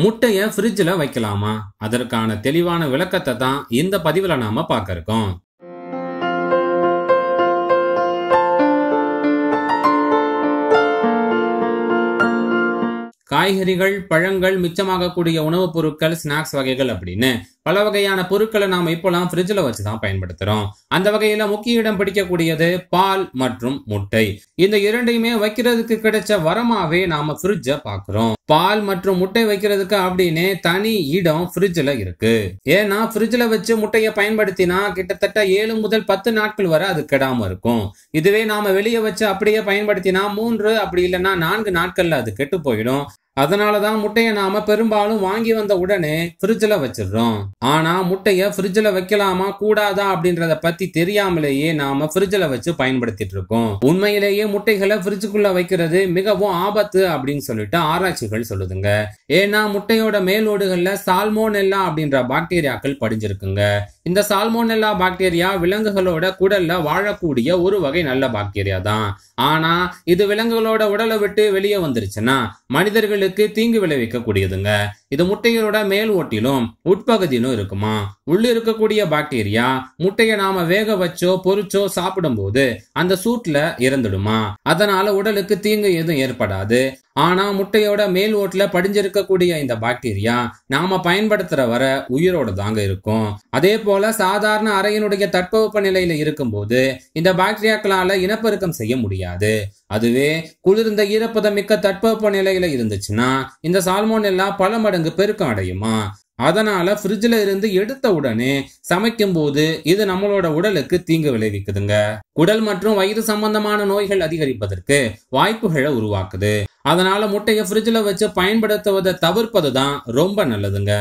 முட்டையை ஃப்ரிட்ஜில் வைக்கலாமா அதற்கான தெளிவான விளக்கத்தை தான் இந்த பதிவில் நாம பார்க்க இருக்கோம் காய்கறிகள் பழங்கள் மிச்சமாகக்கூடிய உணவுப் பொருட்கள் ஸ்நாக்ஸ் வகைகள் அப்படின்னு பல வகையான பொருட்களை நாம் இப்போலாம் ஃப்ரிட்ஜில் வச்சு தான் பயன்படுத்துகிறோம் அந்த வகையில் முக்கிய இடம் பிடிக்கக்கூடியது பால் மற்றும் முட்டை இந்த இரண்டையுமே வைக்கிறதுக்கு கிடைச்ச வரமாவே நாம ஃப்ரிட்ஜை பார்க்குறோம் பால் மற்றும் முட்டை வைக்கிறதுக்கு அப்படின்னு தனி இடம் ஃப்ரிட்ஜில் இருக்கு ஏன்னா ஃப்ரிட்ஜில் வச்சு முட்டையை பயன்படுத்தினா கிட்டத்தட்ட ஏழு முதல் பத்து நாட்கள் வரை அது கெடாம இருக்கும் இதுவே நாம வெளியே வச்சு அப்படியே பயன்படுத்தினா மூன்று அப்படி இல்லைன்னா நான்கு நாட்கள்ல அது கெட்டு போயிடும் அதனால தான் முட்டையை நாம பெரும்பாலும் வாங்கி வந்த உடனே ஃப்ரிட்ஜில் வச்சிடுறோம் ஆனா முட்டையை ஃப்ரிட்ஜில் வைக்கலாமா கூடாதா அப்படின்றத பத்தி தெரியாமலேயே நாம ஃப்ரிட்ஜில் வச்சு பயன்படுத்திட்டு இருக்கோம் உண்மையிலேயே முட்டைகளை ஃப்ரிட்ஜுக்குள்ள வைக்கிறது மிகவும் ஆபத்து அப்படின்னு சொல்லிட்டு ஆராய்ச்சிகள் சொல்லுதுங்க ஏன்னா முட்டையோட மேலோடுகள்ல சால்மோனெல்லா அப்படின்ற பாக்டீரியாக்கள் படிஞ்சிருக்குங்க இந்த சால்மோனெல்லா பாக்டீரியா விலங்குகளோட குடல்ல வாழக்கூடிய ஒரு வகை நல்ல பாக்டீரியா தான் ஆனா இது விலங்குகளோட உடலை விட்டு வெளியே வந்துருச்சுன்னா மனிதர்கள் உடல்நலனுக்கு தீங்கு விளைவிக்க கூடியதுங்க இது முட்டையோட மேல் ஓட்டிலும் உட்பகுதியிலும் இருக்குமா உள்ள இருக்கக்கூடிய பாக்டீரியா முட்டையை நாம வேக வச்சோ பொறிச்சோ சாப்பிடும்போது அந்த சூட்ல இறந்துடுமா அதனால உடலுக்கு தீங்கு எதுவும் ஏற்படாது ஆனா முட்டையோட மேல் ஓட்டுல படிஞ்சிருக்கக்கூடிய இந்த பாக்டீரியா நாம பயன்படுத்துற வர உயிரோட தாங்க இருக்கும் அதே போல சாதாரண அறையினுடைய தட்பவெப்ப நிலையில இருக்கும்போது இந்த பாக்டீரியாக்களால இனப்பெருக்கம் செய்ய முடியாது அதுவே குளிர்ந்த ஈரப்பதமிக்க தட்பவெப்ப நிலையில இருந்துச்சுன்னா இந்த சால்மோன் எல்லாம் பல மடங்கு மடங்கு பெருக்கம் அடையுமா அதனால ஃப்ரிட்ஜ்ல இருந்து எடுத்த உடனே சமைக்கும் போது இது நம்மளோட உடலுக்கு தீங்கு விளைவிக்குதுங்க குடல் மற்றும் வயிறு சம்பந்தமான நோய்கள் அதிகரிப்பதற்கு வாய்ப்புகளை உருவாக்குது அதனால முட்டையை பிரிட்ஜ்ல வச்சு பயன்படுத்துவதை தவிர்ப்பது தான் ரொம்ப நல்லதுங்க